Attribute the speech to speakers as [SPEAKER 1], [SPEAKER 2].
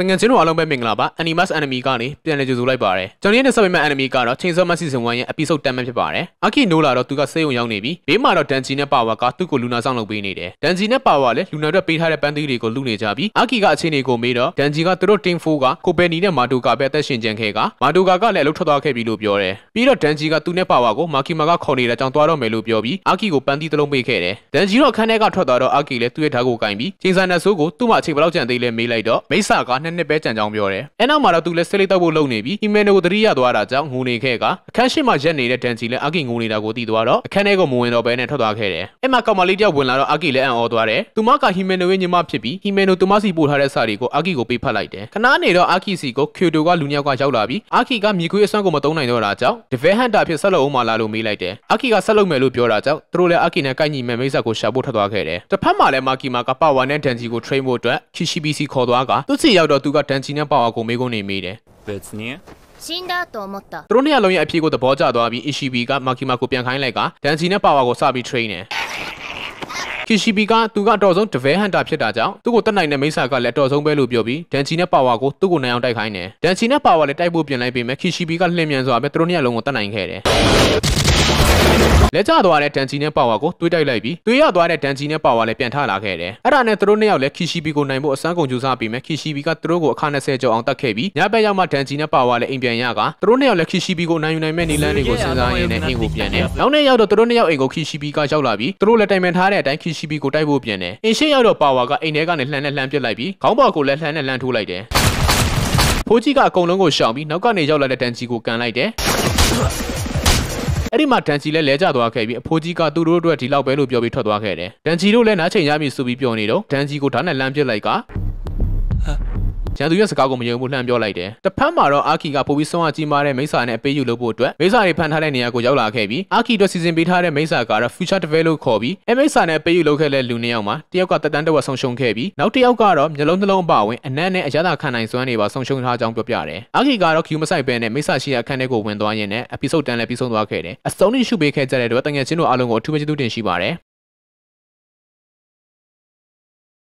[SPEAKER 1] တငငချင်းတို့အားလုံးပဲမင်္ဂလာပါ Animus Enemy ကနေပြန်လည်ကြိုဆိုလိုက်ပါရယ်ကျွန်တော်ရဲ့ဆက်ပေးမဲ့ Enemy ကတော့ Chainsaw Man Season 1ရဲ့ episode 10ဖြစ်ပါတယ် Aki Nola တော့သူကစေယုံရောက်နေပြီဘေးမှာတော့ Danji နဲ့ Power ကသူ့ကို Luna ဆောင်လုပ်ပေးနေတယ် Danji နဲ့ Power လည်း Luna အတွက်ပေးထားတဲ့ပန်းသီးတွေကိုလူနေကြပြီး Aki ကအခြေအနေကိုမေးတော့ Danji ကသူတို့ Team 4က Kobeni နဲ့ Madoka ပဲအသက်ရှင်ကျန်ခဲ့က Madoka ကလည်းအလုပ်ထွက်သွားခဲ့ပြီလို့ပြောတယ်ပြီးတော့ Danji ကသူနဲ့ Power ကို Makima ကခေါ်နေတာကြောင့်သွားတော့မယ်လို့ပြောပြီး Aki ကိုပန်းသီးတစ်လုံးပေးခဲ့တယ် Danji တော့ခန်းထဲကထွက်သွားတော့ Aki လည်းသူ့ရဲ့ဓာတ်ကိုကင်ပြီး Chainsaw နဲ့ဆိုးကိုသူ့မှာအချိန်ဘယ်လောက်ကျန်သေးလဲမေးလိုက်တော့မိဆာကနှစ်နှစ်ပဲကြံကြောင်းပြောတယ်။အဲနောက်မှာတော့သူလည်းဆေးလိတောက်ဖို့လုပ်နေပြီးဟီမန်နိုကိုသတိရသွားတာကြောင့်ငိုနေခဲ့ကအခန်းရှိမှရက်နေတဲ့ဒန်ချီလည်းအာကီငိုနေတာကိုသိသွားတော့အခန်းထဲကိုမဝင်တော့ဘဲနဲ့ထွက်သွားခဲ့တယ်။အဲမှာကောင်မလေးတယောက်ဝင်လာတော့အာကီလည်းအံ့ဩသွားတယ်။သူမကဟီမန်နိုရဲ့ညီမဖြစ်ပြီးဟီမန်နိုသူမစီပို့ထားတဲ့စာတွေကိုအာကီကိုပေးဖက်လိုက်တယ်။ခဏနေတော့အာကီစီကိုခီယိုတိုကလူညောက်ကရောက်လာပြီးအာကီကမြေခွေးအစွမ်းကိုမတုံးနိုင်တော့တာကြောင့်ဒီဗဲဟန်တာဖြစ်ဆက်လုပ်အောင်မလာလို့မေးလိုက်တယ်။အာကီကဆက်လုပ်မယ်လို့ပြောတာကြောင့်သူတို့လည်းအာကီနဲ့ကိုက်ညီမဲ့မိစ္ဆာကိုရှာဖို့ထွက်သွားခဲ့တယ်။တစ်ဖက်မှာလည်းမာကီမာကပါဝါနဲ့ဒန်ချီကို train ဖို့အတွက် KCBC ခေါ်သွားကသူစီရောက်တော့တော့သူကဒန်ချီနဲ့ပေါအောင်ကိုမေးခွန်းနေမိတယ်別に死んだと思ったသူတို့နှစ်ယောက်လုံးရဲ့အဖြေကိုသဘောကျသွားပြီး Ishibi ကမာကီမာကိုပြန်ခိုင်းလိုက်ကဒန်ချီနဲ့ပေါအောင်ကိုစပြီး train တယ်ကီရှိဘီကသူကအတော်ဆုံးဒဗဲဟန်တာဖြစ်တာကြောင့်သူ့ကိုတတ်နိုင်တဲ့မိဆာကလည်းအတော်ဆုံးပဲလို့ပြောပြီးဒန်ချီနဲ့ပါဝါကိုသူ့ကိုနိုင်အောင်တိုက်ခိုင်းတယ်။ဒန်ချီနဲ့ပါဝါလည်းတိုက်ဖို့ပြင်လိုက်ပေမဲ့ကီရှိဘီကလှည့်မြန်စွာပဲသူတို့နှစ်ယောက်လုံးကိုတတ်နိုင်ခဲ့တယ်။လက်ကျသွားတဲ့ဒန်ချီနဲ့ပါဝါကိုတွေးတိုက်လိုက်ပြီးတွေးရသွားတဲ့ဒန်ချီနဲ့ပါဝါလည်းပြန်ထလာခဲ့တယ်။အဲ့ဒါနဲ့သူတို့နှစ်ယောက်လည်းခီရှိဘီကိုနိုင်ဖို့အစမ်းကုန်ကြိုးစားပြီးမှခီရှိဘီကသူတို့ကိုအခါ20ကျော်အောင်တတ်ခဲ့ပြီးညဘက်ရောက်မှဒန်ချီနဲ့ပါဝါလည်းအိမ်ပြန်ရကသူတို့နှစ်ယောက်လည်းခီရှိဘီကိုနိုင်ယူနိုင်မဲ့နည်းလမ်းတွေကိုစဉ်းစားရင်းနဲ့အိမ်ကိုပြန်တယ်။နောက်နေ့ရောက်တော့သူတို့နှစ်ယောက်အိမ်ကိုခီရှိဘီကရောက်လာပြီးသူတို့လည်းတိုင်ပင်ထားတဲ့အတိုင်းခီရှိဘီကိုတိုက်ဖို့ပြန်တယ်။အိမ်ရှိရောက်တော့ပါဝါကအိမ်ထဲကနေလှန်နဲ့လှန်ပစ်လိုက်ပြီးခေါင်းပေါ်ကိုလည်းလှန်နဲ့လှန်ထိုးလိုက်တယ်။ဖိုးကြီးကအကုန်လုံးကိုရှောင်ပြီးနောက်ကနေရောက်လာတဲ့ဒန်ချီကိုကန်လိုက်တယ်။အဲ့ဒီမှာဒန်ချီလည်းလဲကျသွားခဲ့ပြီးအဖိုးကြီးကသူတို့အတွက်ဒီလောက်ပဲလို့ပြောပြီးထွက်သွားခဲ့တယ်ဒန်ချီတို့လည်းနားချိန်ရပြီဆိုပြီးပြောနေတော့ဒန်ချီကိုဓာတ်နဲ့လှမ်းပစ်လိုက်ကရန်သူရဲ့စကားကိုမယုံဘူးလှမ်းပြောလိုက်တယ်တစ်ဖက်မှာတော့အာခီကပိုပြီးဆုံးအားကြီးမားတဲ့မိဆာနဲ့အပေးယူလုပ်ဖို့အတွက်မိဆာတွေဖန်ထားတဲ့နေရာကိုရောက်လာခဲ့ပြီးအာခီတို့စီစဉ်ပေးထားတဲ့မိဆာကတော့ Future Develop ခေါ်ပြီးအဲမိဆာနဲ့အပေးယူလုပ်ခဲ့တဲ့လူနှစ်ယောက်မှာတစ်ယောက်ကတက်တန်းတဝက်ဆုံးရှုံးခဲ့ပြီးနောက်တစ်ယောက်ကတော့မျိုးလုံးနှလုံးအပါဝင်အနက်နဲ့အရသာခံနိုင်စွမ်းတွေပါဆုံးရှုံးထားကြောင်းပြောပြတယ်အာခီကတော့ Q မဆိုင်ပဲနဲ့မိဆာရှိတဲ့အခန်းထဲကိုဝင်သွားရင်းနဲ့ episode တန်လည်းပြီးဆုံးသွားခဲ့တယ်အစုံနဲ့ရှုပေးခဲ့ကြတဲ့အတွက်တငယ်ချင်းတို့အားလုံးကိုအထူးပဲကျေးဇူးတင်ရှိပါတယ်